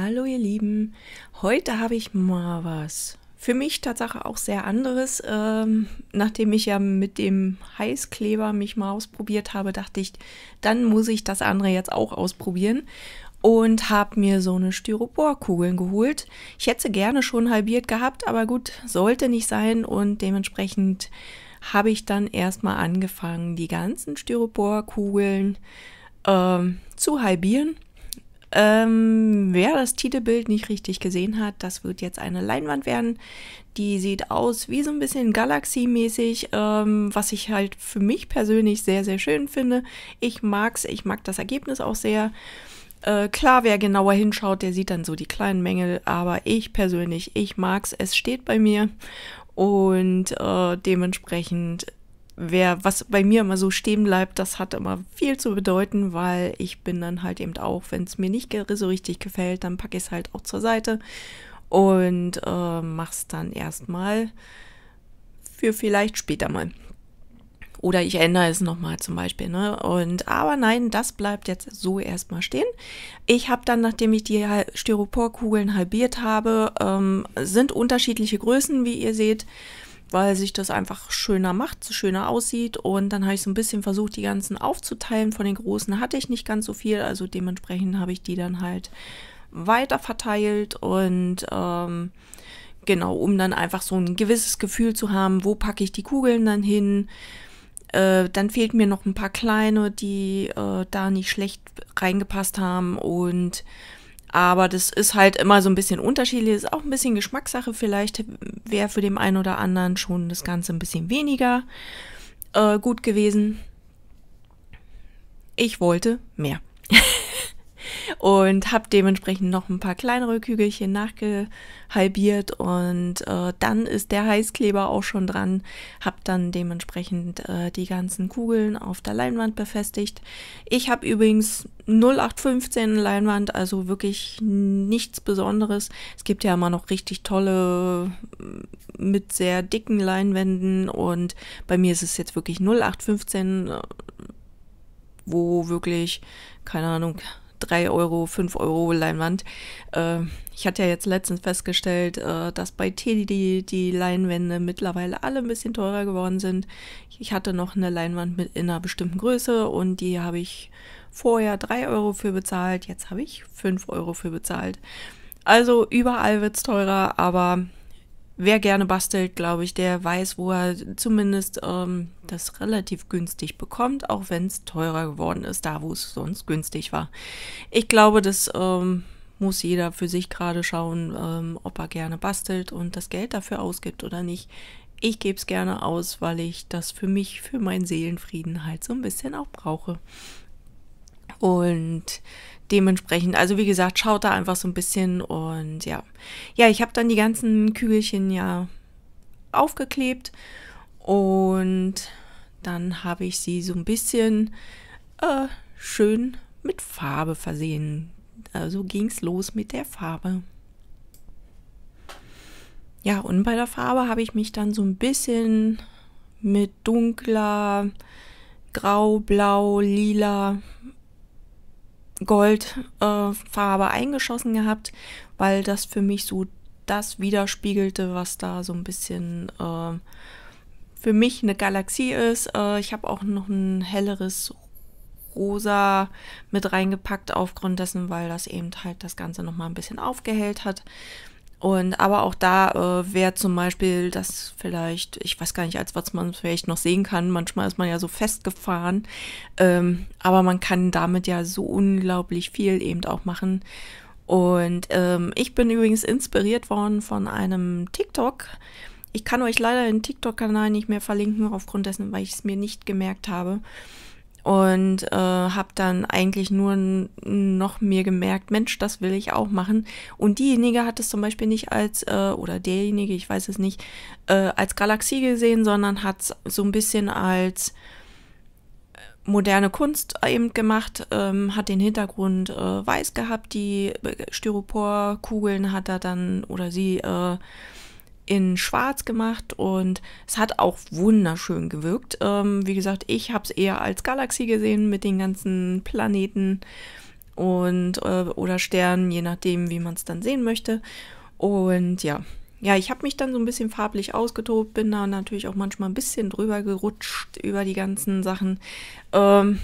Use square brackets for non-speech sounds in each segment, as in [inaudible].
Hallo ihr Lieben, heute habe ich mal was. Für mich tatsächlich auch sehr anderes. Ähm, nachdem ich ja mit dem Heißkleber mich mal ausprobiert habe, dachte ich, dann muss ich das andere jetzt auch ausprobieren. Und habe mir so eine Styroporkugeln geholt. Ich hätte sie gerne schon halbiert gehabt, aber gut, sollte nicht sein. Und dementsprechend habe ich dann erstmal angefangen, die ganzen Styroporkugeln ähm, zu halbieren ähm, wer das Titelbild nicht richtig gesehen hat, das wird jetzt eine Leinwand werden. Die sieht aus wie so ein bisschen Galaxy-mäßig, ähm, was ich halt für mich persönlich sehr, sehr schön finde. Ich mag's, ich mag das Ergebnis auch sehr. Äh, klar, wer genauer hinschaut, der sieht dann so die kleinen Mängel, aber ich persönlich, ich mag's, es steht bei mir und äh, dementsprechend wer, was bei mir immer so stehen bleibt, das hat immer viel zu bedeuten, weil ich bin dann halt eben auch, wenn es mir nicht so richtig gefällt, dann packe ich es halt auch zur Seite und äh, mach's dann erstmal für vielleicht später mal. Oder ich ändere es nochmal zum Beispiel. Ne? Und, aber nein, das bleibt jetzt so erstmal stehen. Ich habe dann, nachdem ich die Styroporkugeln halbiert habe, ähm, sind unterschiedliche Größen, wie ihr seht weil sich das einfach schöner macht, so schöner aussieht. Und dann habe ich so ein bisschen versucht, die ganzen aufzuteilen. Von den großen hatte ich nicht ganz so viel, also dementsprechend habe ich die dann halt weiter verteilt und ähm, genau, um dann einfach so ein gewisses Gefühl zu haben, wo packe ich die Kugeln dann hin. Äh, dann fehlt mir noch ein paar kleine, die äh, da nicht schlecht reingepasst haben und aber das ist halt immer so ein bisschen unterschiedlich. Ist auch ein bisschen Geschmackssache. Vielleicht wäre für den einen oder anderen schon das Ganze ein bisschen weniger äh, gut gewesen. Ich wollte mehr und habe dementsprechend noch ein paar kleinere Kügelchen nachgehalbiert und äh, dann ist der Heißkleber auch schon dran, habe dann dementsprechend äh, die ganzen Kugeln auf der Leinwand befestigt. Ich habe übrigens 0815 Leinwand, also wirklich nichts Besonderes. Es gibt ja immer noch richtig tolle mm, mit sehr dicken Leinwänden und bei mir ist es jetzt wirklich 0815 äh, wo wirklich, keine Ahnung, 3 Euro, 5 Euro Leinwand. Äh, ich hatte ja jetzt letztens festgestellt, äh, dass bei Teddy die, die Leinwände mittlerweile alle ein bisschen teurer geworden sind. Ich hatte noch eine Leinwand mit in einer bestimmten Größe und die habe ich vorher 3 Euro für bezahlt. Jetzt habe ich 5 Euro für bezahlt. Also überall wird es teurer, aber wer gerne bastelt, glaube ich, der weiß, wo er zumindest ähm, das relativ günstig bekommt, auch wenn es teurer geworden ist, da wo es sonst günstig war. Ich glaube, das ähm, muss jeder für sich gerade schauen, ähm, ob er gerne bastelt und das Geld dafür ausgibt oder nicht. Ich gebe es gerne aus, weil ich das für mich, für meinen Seelenfrieden halt so ein bisschen auch brauche. Und dementsprechend, also wie gesagt, schaut da einfach so ein bisschen und ja. Ja, ich habe dann die ganzen Kügelchen ja aufgeklebt und dann habe ich sie so ein bisschen äh, schön mit Farbe versehen. Also ging es los mit der Farbe. Ja, und bei der Farbe habe ich mich dann so ein bisschen mit dunkler, grau, blau, lila Goldfarbe äh, eingeschossen gehabt, weil das für mich so das widerspiegelte, was da so ein bisschen äh, für mich eine Galaxie ist. Äh, ich habe auch noch ein helleres Rosa mit reingepackt, aufgrund dessen, weil das eben halt das Ganze nochmal ein bisschen aufgehellt hat. Und aber auch da äh, wäre zum Beispiel das vielleicht, ich weiß gar nicht, als was man vielleicht noch sehen kann. Manchmal ist man ja so festgefahren, ähm, aber man kann damit ja so unglaublich viel eben auch machen. Und ähm, ich bin übrigens inspiriert worden von einem TikTok. Ich kann euch leider den TikTok-Kanal nicht mehr verlinken, aufgrund dessen, weil ich es mir nicht gemerkt habe und äh, habe dann eigentlich nur noch mehr gemerkt, Mensch, das will ich auch machen. Und diejenige hat es zum Beispiel nicht als, äh, oder derjenige, ich weiß es nicht, äh, als Galaxie gesehen, sondern hat es so ein bisschen als äh, moderne Kunst eben gemacht, ähm, hat den Hintergrund äh, weiß gehabt, die äh, Styroporkugeln hat er dann oder sie äh, in schwarz gemacht und es hat auch wunderschön gewirkt. Ähm, wie gesagt, ich habe es eher als Galaxie gesehen mit den ganzen Planeten und äh, oder Sternen, je nachdem, wie man es dann sehen möchte. Und ja, ja, ich habe mich dann so ein bisschen farblich ausgetobt, bin da natürlich auch manchmal ein bisschen drüber gerutscht über die ganzen Sachen. Ähm,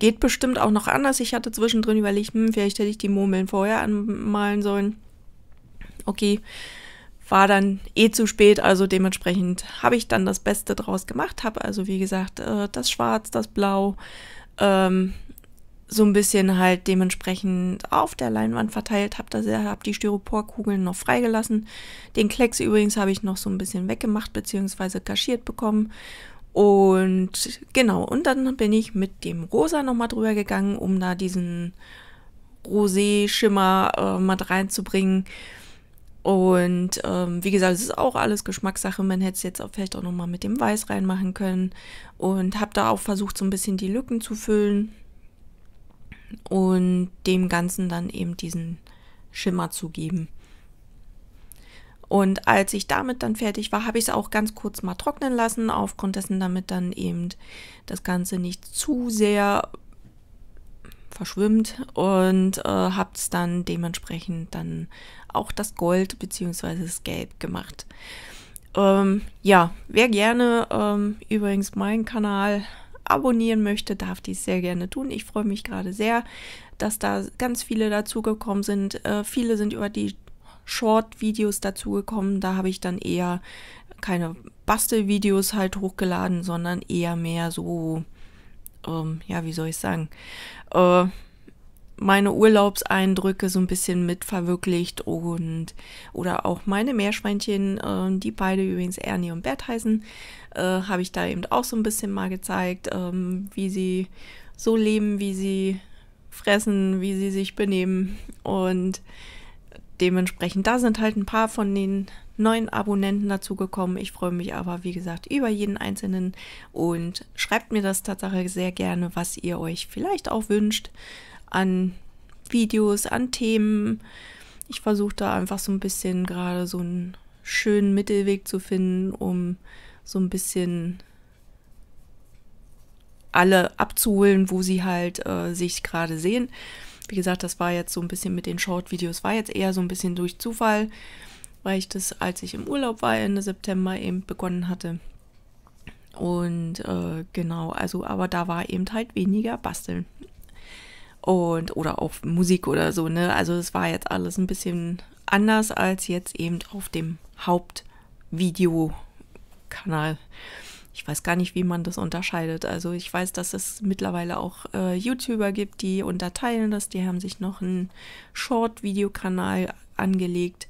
geht bestimmt auch noch anders. Ich hatte zwischendrin überlegt, hm, vielleicht hätte ich die Murmeln vorher anmalen sollen okay, war dann eh zu spät, also dementsprechend habe ich dann das Beste draus gemacht, habe also wie gesagt äh, das Schwarz, das Blau, ähm, so ein bisschen halt dementsprechend auf der Leinwand verteilt, habe hab die Styroporkugeln noch freigelassen. Den Klecks übrigens habe ich noch so ein bisschen weggemacht bzw. kaschiert bekommen. Und genau, und dann bin ich mit dem Rosa nochmal drüber gegangen, um da diesen Rosé-Schimmer äh, mal reinzubringen. Und ähm, wie gesagt, es ist auch alles Geschmackssache. Man hätte es jetzt auch vielleicht auch nochmal mit dem Weiß reinmachen können. Und habe da auch versucht, so ein bisschen die Lücken zu füllen. Und dem Ganzen dann eben diesen Schimmer zu geben. Und als ich damit dann fertig war, habe ich es auch ganz kurz mal trocknen lassen, aufgrund dessen, damit dann eben das Ganze nicht zu sehr verschwimmt und äh, habt dann dementsprechend dann auch das Gold bzw. das Gelb gemacht. Ähm, ja, wer gerne ähm, übrigens meinen Kanal abonnieren möchte, darf dies sehr gerne tun. Ich freue mich gerade sehr, dass da ganz viele dazugekommen sind. Äh, viele sind über die Short-Videos dazugekommen. Da habe ich dann eher keine Bastelvideos halt hochgeladen, sondern eher mehr so ähm, ja, wie soll ich sagen, äh, meine Urlaubseindrücke so ein bisschen mit verwirklicht und oder auch meine Meerschweinchen, äh, die beide übrigens Ernie und Bert heißen, äh, habe ich da eben auch so ein bisschen mal gezeigt, ähm, wie sie so leben, wie sie fressen, wie sie sich benehmen und dementsprechend da sind halt ein paar von den neuen Abonnenten dazugekommen. Ich freue mich aber, wie gesagt, über jeden einzelnen und schreibt mir das Tatsache sehr gerne, was ihr euch vielleicht auch wünscht an Videos, an Themen. Ich versuche da einfach so ein bisschen gerade so einen schönen Mittelweg zu finden, um so ein bisschen alle abzuholen, wo sie halt äh, sich gerade sehen. Wie gesagt, das war jetzt so ein bisschen mit den Short-Videos, war jetzt eher so ein bisschen durch Zufall weil ich das, als ich im Urlaub war, Ende September eben begonnen hatte. Und äh, genau, also, aber da war eben halt weniger Basteln. Und, oder auch Musik oder so, ne? Also, es war jetzt alles ein bisschen anders als jetzt eben auf dem Hauptvideokanal. Ich weiß gar nicht, wie man das unterscheidet. Also ich weiß, dass es mittlerweile auch äh, YouTuber gibt, die unterteilen das. Die haben sich noch einen Short-Videokanal angelegt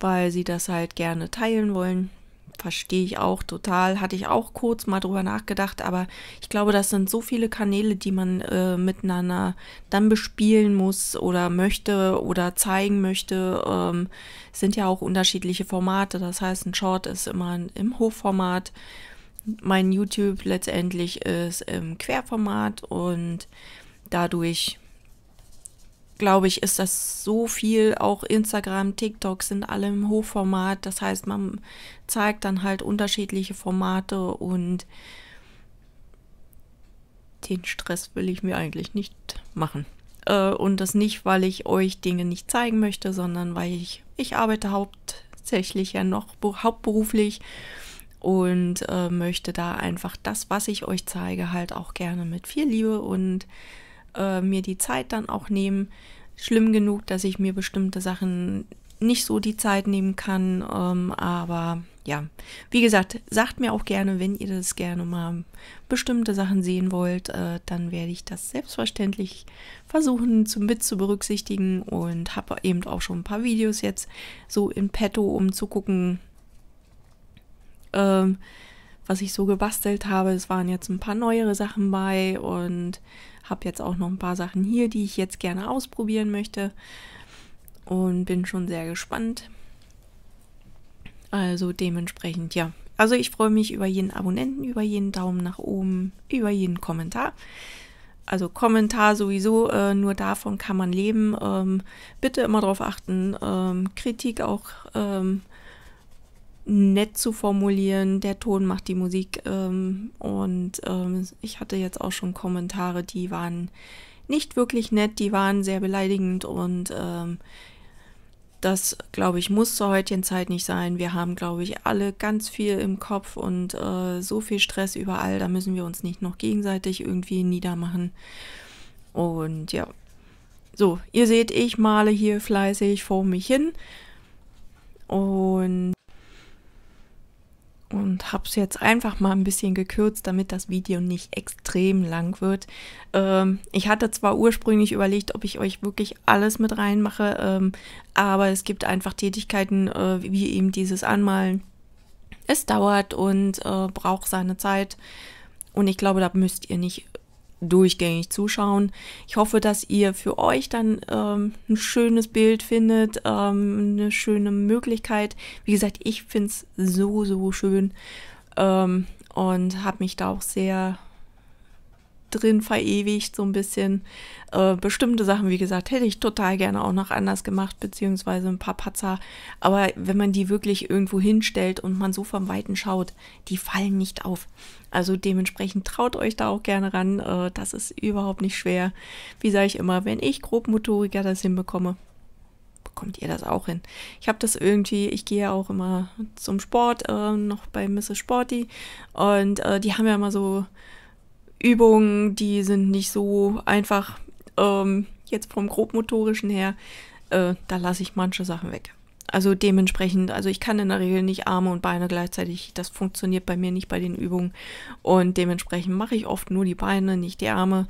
weil sie das halt gerne teilen wollen. Verstehe ich auch total. Hatte ich auch kurz mal drüber nachgedacht, aber ich glaube, das sind so viele Kanäle, die man äh, miteinander dann bespielen muss oder möchte oder zeigen möchte. Ähm, sind ja auch unterschiedliche Formate. Das heißt, ein Short ist immer im Hochformat. Mein YouTube letztendlich ist im Querformat und dadurch glaube ich, ist das so viel. Auch Instagram, TikTok sind alle im Hochformat. Das heißt, man zeigt dann halt unterschiedliche Formate und den Stress will ich mir eigentlich nicht machen. Äh, und das nicht, weil ich euch Dinge nicht zeigen möchte, sondern weil ich, ich arbeite hauptsächlich ja noch hauptberuflich und äh, möchte da einfach das, was ich euch zeige, halt auch gerne mit viel Liebe und äh, mir die Zeit dann auch nehmen. Schlimm genug, dass ich mir bestimmte Sachen nicht so die Zeit nehmen kann. Ähm, aber ja, wie gesagt, sagt mir auch gerne, wenn ihr das gerne mal bestimmte Sachen sehen wollt, äh, dann werde ich das selbstverständlich versuchen zu, mit zu berücksichtigen und habe eben auch schon ein paar Videos jetzt so in petto, um zu gucken, ähm, was ich so gebastelt habe. Es waren jetzt ein paar neuere Sachen bei und habe jetzt auch noch ein paar Sachen hier, die ich jetzt gerne ausprobieren möchte. Und bin schon sehr gespannt. Also dementsprechend, ja. Also ich freue mich über jeden Abonnenten, über jeden Daumen nach oben, über jeden Kommentar. Also Kommentar sowieso, äh, nur davon kann man leben. Ähm, bitte immer darauf achten, ähm, Kritik auch ähm, nett zu formulieren. Der Ton macht die Musik. Ähm, und ähm, ich hatte jetzt auch schon Kommentare, die waren nicht wirklich nett, die waren sehr beleidigend und ähm, das, glaube ich, muss zur heutigen Zeit nicht sein. Wir haben, glaube ich, alle ganz viel im Kopf und äh, so viel Stress überall. Da müssen wir uns nicht noch gegenseitig irgendwie niedermachen. Und ja. So, ihr seht, ich male hier fleißig vor mich hin. Und und habe es jetzt einfach mal ein bisschen gekürzt, damit das Video nicht extrem lang wird. Ähm, ich hatte zwar ursprünglich überlegt, ob ich euch wirklich alles mit reinmache, ähm, aber es gibt einfach Tätigkeiten äh, wie eben dieses Anmalen. Es dauert und äh, braucht seine Zeit. Und ich glaube, da müsst ihr nicht durchgängig zuschauen. Ich hoffe, dass ihr für euch dann ähm, ein schönes Bild findet, ähm, eine schöne Möglichkeit. Wie gesagt, ich finde es so, so schön ähm, und habe mich da auch sehr drin verewigt, so ein bisschen. Äh, bestimmte Sachen, wie gesagt, hätte ich total gerne auch noch anders gemacht, beziehungsweise ein paar Patzer. Aber wenn man die wirklich irgendwo hinstellt und man so vom Weiten schaut, die fallen nicht auf. Also dementsprechend traut euch da auch gerne ran. Äh, das ist überhaupt nicht schwer. Wie sage ich immer, wenn ich grobmotoriger das hinbekomme, bekommt ihr das auch hin. Ich habe das irgendwie, ich gehe ja auch immer zum Sport, äh, noch bei Mrs. Sporty und äh, die haben ja immer so Übungen, die sind nicht so einfach ähm, jetzt vom grobmotorischen her. Äh, da lasse ich manche Sachen weg. Also dementsprechend, also ich kann in der Regel nicht Arme und Beine gleichzeitig. Das funktioniert bei mir nicht bei den Übungen. Und dementsprechend mache ich oft nur die Beine, nicht die Arme.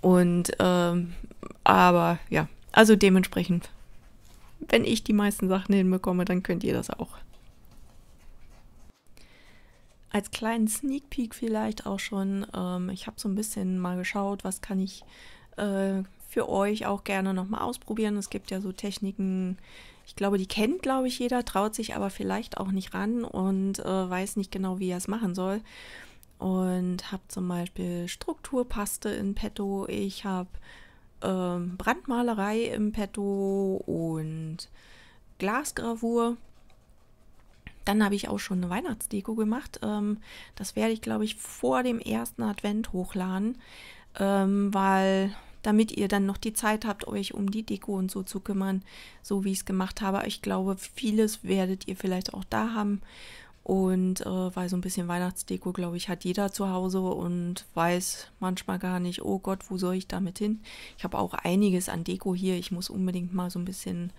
Und ähm, aber ja, also dementsprechend, wenn ich die meisten Sachen hinbekomme, dann könnt ihr das auch als kleinen Sneak Peek vielleicht auch schon. Ähm, ich habe so ein bisschen mal geschaut, was kann ich äh, für euch auch gerne nochmal ausprobieren. Es gibt ja so Techniken, ich glaube, die kennt, glaube ich, jeder, traut sich aber vielleicht auch nicht ran und äh, weiß nicht genau, wie er es machen soll. Und habe zum Beispiel Strukturpaste in petto, ich habe ähm, Brandmalerei im petto und Glasgravur. Dann habe ich auch schon eine Weihnachtsdeko gemacht. Ähm, das werde ich, glaube ich, vor dem ersten Advent hochladen, ähm, weil damit ihr dann noch die Zeit habt, euch um die Deko und so zu kümmern, so wie ich es gemacht habe. Ich glaube, vieles werdet ihr vielleicht auch da haben. Und äh, weil so ein bisschen Weihnachtsdeko, glaube ich, hat jeder zu Hause und weiß manchmal gar nicht, oh Gott, wo soll ich damit hin? Ich habe auch einiges an Deko hier. Ich muss unbedingt mal so ein bisschen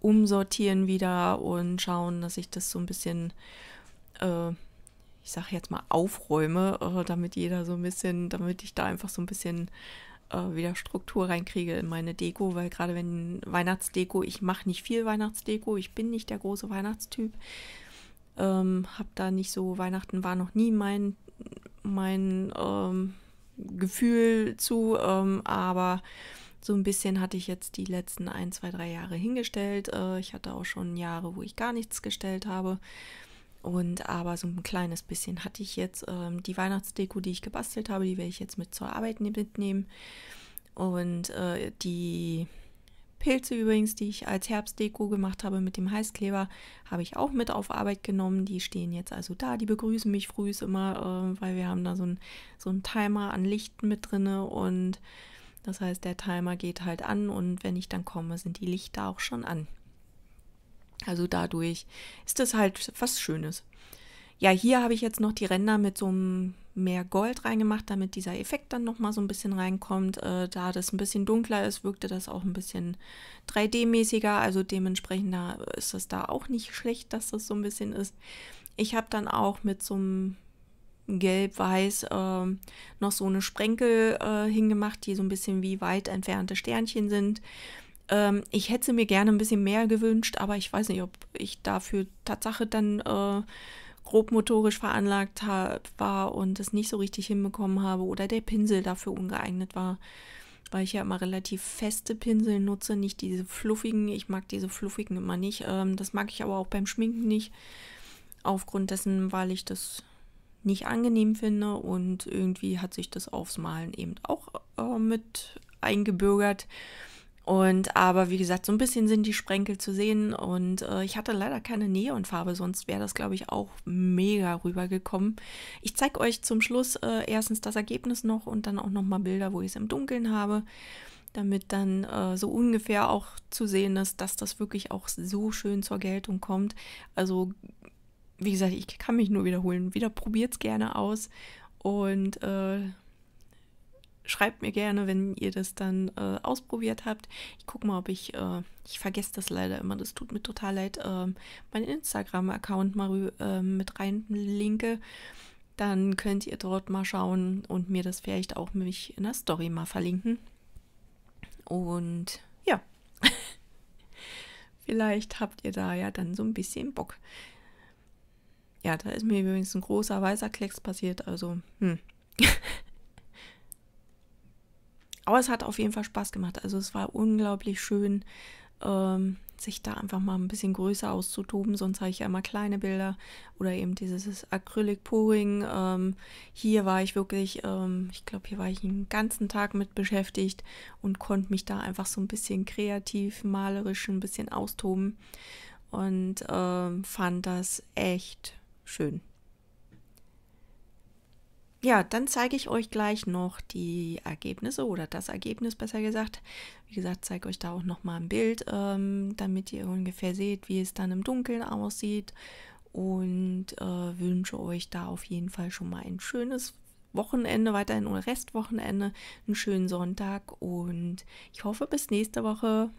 umsortieren wieder und schauen, dass ich das so ein bisschen, äh, ich sage jetzt mal, aufräume, äh, damit jeder so ein bisschen, damit ich da einfach so ein bisschen äh, wieder Struktur reinkriege in meine Deko, weil gerade wenn Weihnachtsdeko, ich mache nicht viel Weihnachtsdeko, ich bin nicht der große Weihnachtstyp, ähm, habe da nicht so, Weihnachten war noch nie mein, mein ähm, Gefühl zu, ähm, aber so ein bisschen hatte ich jetzt die letzten ein, zwei, drei Jahre hingestellt. Äh, ich hatte auch schon Jahre, wo ich gar nichts gestellt habe. Und aber so ein kleines bisschen hatte ich jetzt ähm, die Weihnachtsdeko, die ich gebastelt habe, die werde ich jetzt mit zur Arbeit ne-, mitnehmen. Und äh, die Pilze übrigens, die ich als Herbstdeko gemacht habe mit dem Heißkleber, habe ich auch mit auf Arbeit genommen. Die stehen jetzt also da. Die begrüßen mich früh immer, äh, weil wir haben da so einen so ein Timer an Lichten mit drin. und das heißt, der Timer geht halt an und wenn ich dann komme, sind die Lichter auch schon an. Also dadurch ist das halt was Schönes. Ja, hier habe ich jetzt noch die Ränder mit so einem mehr Gold reingemacht, damit dieser Effekt dann nochmal so ein bisschen reinkommt. Äh, da das ein bisschen dunkler ist, wirkte das auch ein bisschen 3D-mäßiger. Also dementsprechend da ist das da auch nicht schlecht, dass das so ein bisschen ist. Ich habe dann auch mit so einem gelb-weiß äh, noch so eine Sprenkel äh, hingemacht, die so ein bisschen wie weit entfernte Sternchen sind. Ähm, ich hätte mir gerne ein bisschen mehr gewünscht, aber ich weiß nicht, ob ich dafür Tatsache dann äh, grob motorisch veranlagt war und es nicht so richtig hinbekommen habe oder der Pinsel dafür ungeeignet war, weil ich ja immer relativ feste Pinsel nutze, nicht diese fluffigen. Ich mag diese fluffigen immer nicht. Ähm, das mag ich aber auch beim Schminken nicht. Aufgrund dessen, weil ich das nicht angenehm finde und irgendwie hat sich das aufs Malen eben auch äh, mit eingebürgert. Und aber wie gesagt, so ein bisschen sind die Sprenkel zu sehen und äh, ich hatte leider keine Nähe und Farbe, sonst wäre das, glaube ich, auch mega rübergekommen. Ich zeige euch zum Schluss äh, erstens das Ergebnis noch und dann auch nochmal Bilder, wo ich es im Dunkeln habe, damit dann äh, so ungefähr auch zu sehen ist, dass das wirklich auch so schön zur Geltung kommt. Also wie gesagt, ich kann mich nur wiederholen. Wieder probiert es gerne aus und äh, schreibt mir gerne, wenn ihr das dann äh, ausprobiert habt. Ich gucke mal, ob ich, äh, ich vergesse das leider immer, das tut mir total leid, äh, meinen Instagram-Account mal äh, mit reinlinke. Dann könnt ihr dort mal schauen und mir das vielleicht auch mich in der Story mal verlinken. Und ja, [laughs] vielleicht habt ihr da ja dann so ein bisschen Bock. Ja, da ist mir übrigens ein großer weißer Klecks passiert, also hm. [laughs] Aber es hat auf jeden Fall Spaß gemacht. Also es war unglaublich schön, ähm, sich da einfach mal ein bisschen größer auszutoben. Sonst habe ich ja immer kleine Bilder oder eben dieses Acrylic-Pouring. Ähm, hier war ich wirklich, ähm, ich glaube, hier war ich den ganzen Tag mit beschäftigt und konnte mich da einfach so ein bisschen kreativ, malerisch ein bisschen austoben und ähm, fand das echt schön. Ja, dann zeige ich euch gleich noch die Ergebnisse oder das Ergebnis besser gesagt. Wie gesagt, zeige euch da auch nochmal ein Bild, ähm, damit ihr ungefähr seht, wie es dann im Dunkeln aussieht. Und äh, wünsche euch da auf jeden Fall schon mal ein schönes Wochenende, weiterhin oder Restwochenende, einen schönen Sonntag und ich hoffe bis nächste Woche.